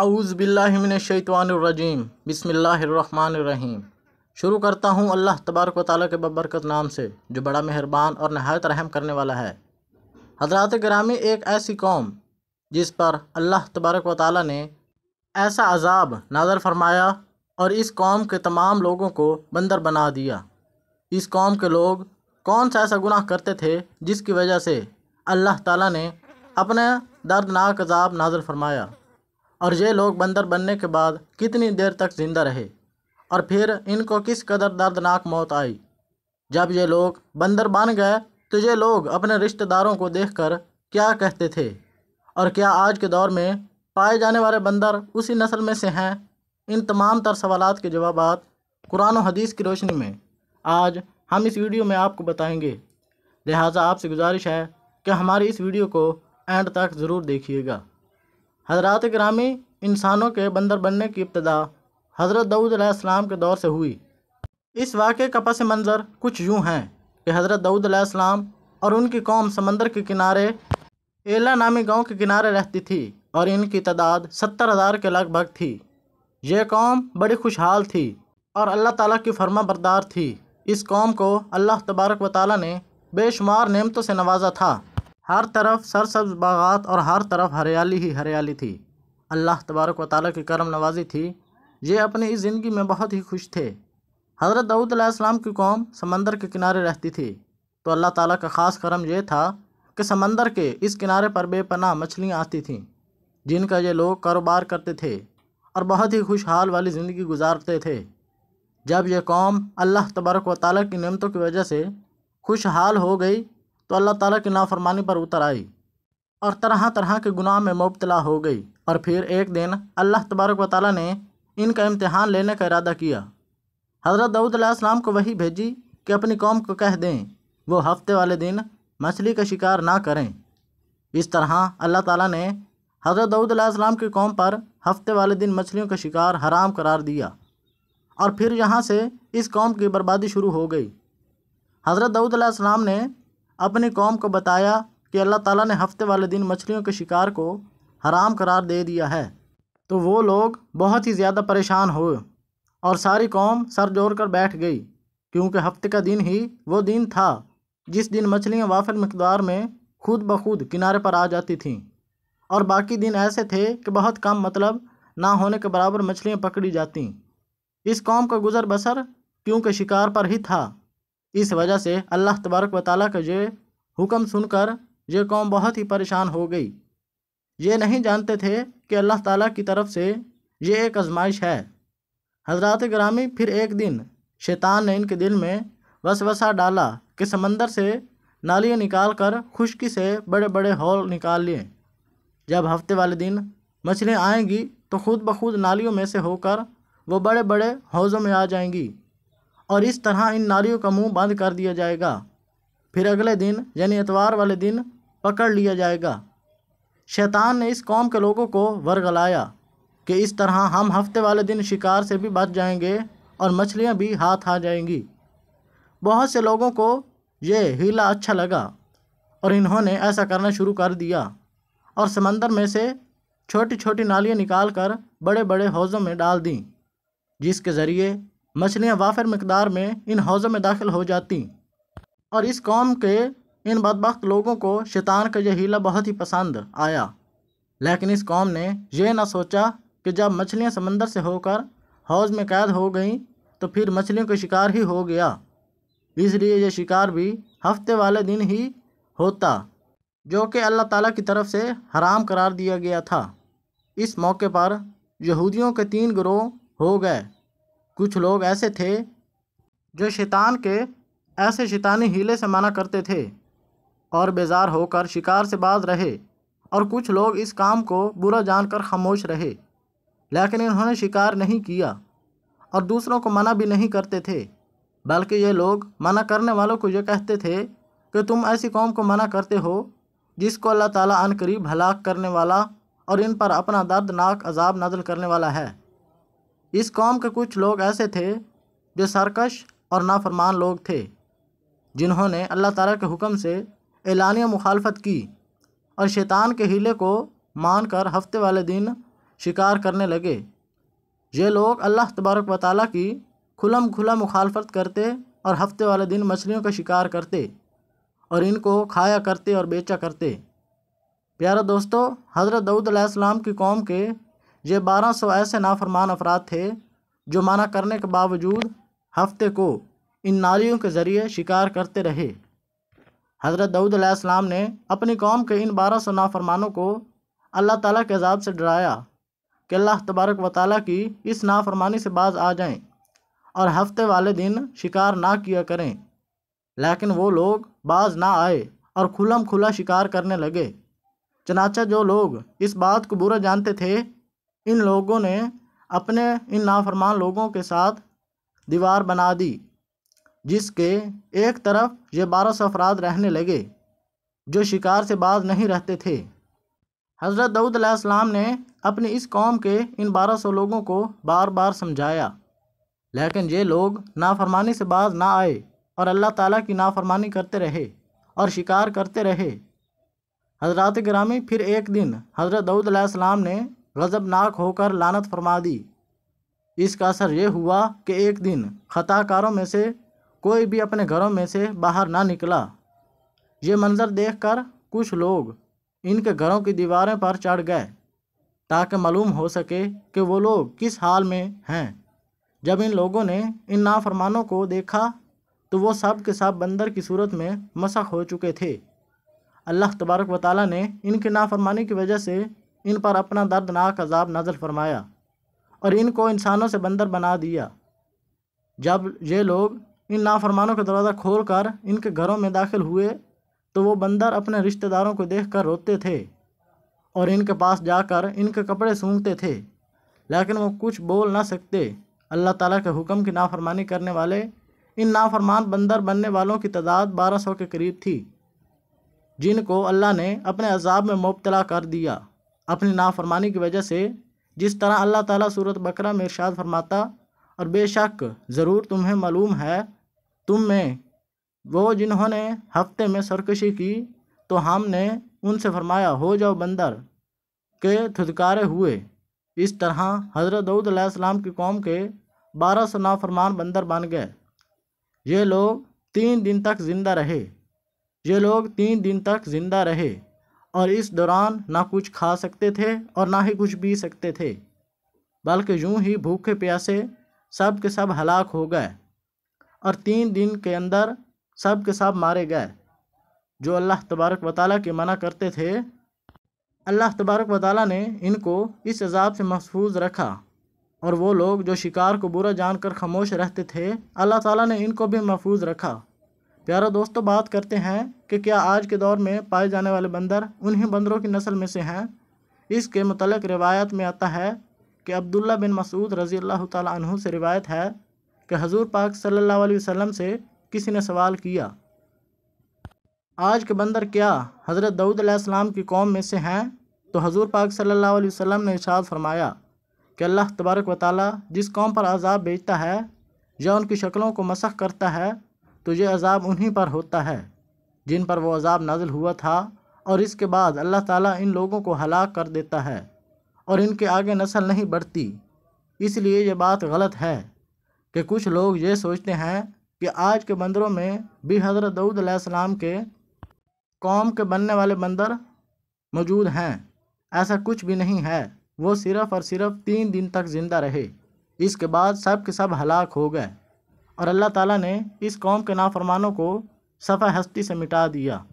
आउज़बिल्लिमिनशैतवानरजीम बिसमीम शुरू करता हूँ अल्लाह तबारक व ताली के बबरकत नाम से जो बड़ा मेहरबान और नहायत रहम करने वाला है हजरत ग्रामी एक ऐसी कौम जिस पर अल्लाह तबारक व ताली ने ऐसा अजाब नाजर फरमाया और इस कौम के तमाम लोगों को बंदर बना दिया इस कौम के लोग कौन सा ऐसा गुनाह करते थे जिसकी वजह से अल्लाह ताली ने अपना दर्दनाक अजाब नाजर फरमाया और ये लोग बंदर बनने के बाद कितनी देर तक जिंदा रहे और फिर इनको किस कदर दर्दनाक मौत आई जब ये लोग बंदर बन गए तो ये लोग अपने रिश्तेदारों को देखकर क्या कहते थे और क्या आज के दौर में पाए जाने वाले बंदर उसी नस्ल में से हैं इन तमाम तर सवाल के जवाब कुरान और हदीस की रोशनी में आज हम इस वीडियो में आपको बताएंगे लिहाजा आपसे गुजारिश है कि हमारी इस वीडियो को एंड तक ज़रूर देखिएगा हजरत ग्रामी इंसानों के बंदर बनने की इब्तदा हज़रत दाऊद के दौर से हुई इस वाक़े का पस मंज़र कुछ यूँ हैं कि हज़रत दाऊद और उनकी कौम समंदर के किनारे एला नामी गांव के किनारे रहती थी और इनकी तादाद सत्तर हज़ार के लगभग थी ये कौम बड़ी खुशहाल थी और अल्लाह ताला की फर्मा बरदार थी इस कौम को अल्लाह तबारक व ताली ने बेशुमार नेमतों से नवाजा था हर तरफ सरसब्ज बागात और हर तरफ हरियाली ही हरियाली थी अल्लाह तबारक व ताली की करम नवाजी थी ये अपनी इस ज़िंदगी में बहुत ही खुश थे हज़रत दाऊद अलैहिस्सलाम की कौम समंदर के किनारे रहती थी तो अल्लाह ताला का ख़ास करम यह था कि समंदर के इस किनारे पर बेपनाह मछलियाँ आती थीं जिनका ये लोग कारोबार करते थे और बहुत ही खुशहाल वाली ज़िंदगी गुजारते थे जब यह कौम अल्लाह तबारक व ताली की नियमतों की वजह से खुशहाल हो गई तो अल्लाह ताला की नाफरमानी पर उतर आई और तरह तरह के गुनाह में मुबतला हो गई और फिर एक दिन अल्लाह तबारक व ताली ने इनका इम्तहान लेने का इरादा किया हज़रत दाऊदलाम को वही भेजी कि अपनी कौम को कह दें वो हफ्ते वाले दिन मछली का शिकार ना करें इस तरह अल्लाह ताला ने हज़रत सलाम की कौम पर हफ्ते वाले दिन मछलियों का शिकार हराम करार दिया और फिर यहाँ से इस कौम की बर्बादी शुरू हो गई हज़रत दाऊदलाम ने अपनी कौम को बताया कि अल्लाह ताला ने हफ्ते वाले दिन मछलियों के शिकार को हराम करार दे दिया है तो वो लोग बहुत ही ज़्यादा परेशान हुए और सारी कौम सर जोड़ कर बैठ गई क्योंकि हफ्ते का दिन ही वो दिन था जिस दिन मछलियाँ वाफिल मकदार में खुद ब खुद किनारे पर आ जाती थीं और बाकी दिन ऐसे थे कि बहुत कम मतलब ना होने के बराबर मछलियाँ पकड़ी जाती इस कौम का गुज़र बसर क्योंकि शिकार पर ही था इस वजह से अल्लाह तबारक वाली का ये हुक्म सुनकर ये कौम बहुत ही परेशान हो गई ये नहीं जानते थे कि अल्लाह ताला की तरफ से ये एक आजमाइश है हजरत ग्रामी फिर एक दिन शैतान ने इनके दिल में वसवसा डाला कि समंदर से नालियाँ निकाल कर खुशकी से बड़े बड़े हॉल निकाल लिए जब हफ्ते वाले दिन मछलियाँ आएंगी तो खुद ब खुद नालियों में से होकर वो बड़े बड़े हौज़ों में आ जाएंगी और इस तरह इन नारियों का मुंह बंद कर दिया जाएगा फिर अगले दिन यानी इतवार वाले दिन पकड़ लिया जाएगा शैतान ने इस कौम के लोगों को वरगलाया कि इस तरह हम हफ्ते वाले दिन शिकार से भी बच जाएंगे और मछलियां भी हाथ आ जाएंगी बहुत से लोगों को ये हीला अच्छा लगा और इन्होंने ऐसा करना शुरू कर दिया और समंदर में से छोटी छोटी नालियाँ निकाल कर बड़े बड़े हौज़ों में डाल दी जिसके ज़रिए मछलियाँ वाफिर मकदार में इन हौज़ों में दाखिल हो जाती और इस कौम के इन बदबخت लोगों को शैतान का यह हीला बहुत ही पसंद आया लेकिन इस कौम ने यह ना सोचा कि जब मछलियाँ समंदर से होकर हौज़ में कैद हो गईं तो फिर मछलियों का शिकार ही हो गया इसलिए यह शिकार भी हफ्ते वाले दिन ही होता जो कि अल्लाह ताला की तरफ से हराम करार दिया गया था इस मौके पर यहूदियों के तीन ग्रोह हो गए कुछ लोग ऐसे थे जो शैतान के ऐसे शैतानी हीले से मना करते थे और बेजार होकर शिकार से बाज रहे और कुछ लोग इस काम को बुरा जानकर खामोश रहे लेकिन इन्होंने शिकार नहीं किया और दूसरों को मना भी नहीं करते थे बल्कि ये लोग मना करने वालों को ये कहते थे कि तुम ऐसी कौम को मना करते हो जिसको अल्लाह ताला अनकरीब हलाक करने वाला और इन पर अपना दर्दनाक अजाब नजल करने वाला है इस कौम के कुछ लोग ऐसे थे जो सरकश और नाफरमान लोग थे जिन्होंने अल्लाह ताला के हुक्म से एलानिया मुखालफत की और शैतान के हीले को मानकर हफ्ते वाले दिन शिकार करने लगे ये लोग अल्लाह तबारक व ताली की खुलम खुला मुखालफत करते और हफ्ते वाले दिन मछलियों का शिकार करते और इनको खाया करते और बेचा करते प्यारा दोस्तों हज़रत दाऊद की कौम के ये बारह सौ ऐसे नाफरमान अफराद थे जो माना करने के बावजूद हफ्ते को इन नालियों के ज़रिए शिकार करते रहे हज़रत दाऊद अलैहिस्सलाम ने अपनी कौम के इन बारह सौ नाफरमानों को अल्लाह ताला के अजाब से डराया कि अल्लाह तबारक व की इस नाफरमानी से बाज आ जाएं और हफ्ते वाले दिन शिकार ना किया करें लेकिन वो लोग बाज ना आए और खुलम खुला शिकार करने लगे चनाचा जो लोग इस बात को बुरा जानते थे इन लोगों ने अपने इन नाफरमान लोगों के साथ दीवार बना दी जिसके एक तरफ ये बारह सौ अफराद रहने लगे जो शिकार से बाज नहीं रहते थे हज़रत दाऊद अलैहिस्सलाम ने अपनी इस कौम के इन बारह सौ लोगों को बार बार समझाया लेकिन ये लोग नाफरमानी से बाज ना आए और अल्लाह ताला की नाफरमानी करते रहे और शिकार करते रहे हजरत ग्रामी फिर एक दिन हज़रत दाऊद अलैहिस्सलाम ने गजबनाक होकर लानत फरमा दी इसका असर यह हुआ कि एक दिन खताकारों में से कोई भी अपने घरों में से बाहर ना निकला ये मंज़र देखकर कुछ लोग इनके घरों की दीवारें पर चढ़ गए ताकि मालूम हो सके कि वो लोग किस हाल में हैं जब इन लोगों ने इन नाफरमानों को देखा तो वो सब के सब बंदर की सूरत में मसक हो चुके थे अल्लाह तबारक व ताली ने इनकी नाफरमानी की वजह से इन पर अपना दर्दनाक अजाब नज़र फरमाया और इनको इंसानों से बंदर बना दिया जब ये लोग इन नाफरमानों का दरवाज़ा खोल कर इनके घरों में दाखिल हुए तो वो बंदर अपने रिश्तेदारों को देख कर रोते थे और इनके पास जाकर इनके कपड़े सूंघते थे लेकिन वो कुछ बोल ना सकते अल्लाह ताला के हुक्म की नाफरमानी करने वाले इन नाफरमान बंदर बनने वालों की तादाद बारह सौ के करीब थी जिनको अल्लाह ने अपने अजाब में मुबतला कर दिया अपनी नाफरमानी की वजह से जिस तरह अल्लाह ताला सूरत बकरा में इरशाद फरमाता और बेशक ज़रूर तुम्हें मालूम है तुम में वो जिन्होंने हफ्ते में सरकशी की तो हमने उनसे फरमाया हो जाओ बंदर के थुदकारे हुए इस तरह हज़रत दाऊद अलैहिस्सलाम की कौम के बारह सौ नाफरमान बंदर बन गए ये लोग तीन दिन तक ज़िंदा रहे ये लोग तीन दिन तक ज़िंदा रहे और इस दौरान ना कुछ खा सकते थे और ना ही कुछ पी सकते थे बल्कि यूं ही भूखे प्यासे सब के सब हलाक हो गए और तीन दिन के अंदर सब के सब मारे गए जो अल्लाह तबारक वताल के मना करते थे अल्लाह तबारक वाली ने इनको इस अजाब से महफूज रखा और वो लोग जो शिकार को बुरा जानकर खामोश रहते थे अल्लाह ताला ने इनको भी महफूज रखा प्यारा दोस्तों बात करते हैं कि क्या आज के दौर में पाए जाने वाले बंदर उन्हीं बंदरों की नस्ल में से हैं इसके मतलब रिवायत में आता है कि अब्दुल्ला बिन मसूद रज़ी अल्लाह तहु से रिवायत है कि हजूर पाक सल्ला वसम से किसी ने सवाल किया आज के बंदर क्या हज़रत दाऊद अलैहिस्सलाम की कौम में से हैं तो हजूर पाक सल्ला वसम ने इशाद फरमाया कि अल्लाह तबारक व ताली जिस कौम पर अजाब भेजता है या उनकी शक्लों को मसख करता है तो ये अजाब उन्हीं पर होता है जिन पर वो अजाब नाजिल हुआ था और इसके बाद अल्लाह ताला इन लोगों को हलाक कर देता है और इनके आगे नस्ल नहीं बढ़ती इसलिए ये बात गलत है कि कुछ लोग ये सोचते हैं कि आज के बंदरों में भी हज़रत दाऊदम के कौम के बनने वाले बंदर मौजूद हैं ऐसा कुछ भी नहीं है वो सिर्फ़ और सिर्फ़ तीन दिन तक ज़िंदा रहे इसके बाद सब के सब हलाक हो गए और अल्लाह ताला ने इस कौम के नाफरमानों को सफ़ा हस्ती से मिटा दिया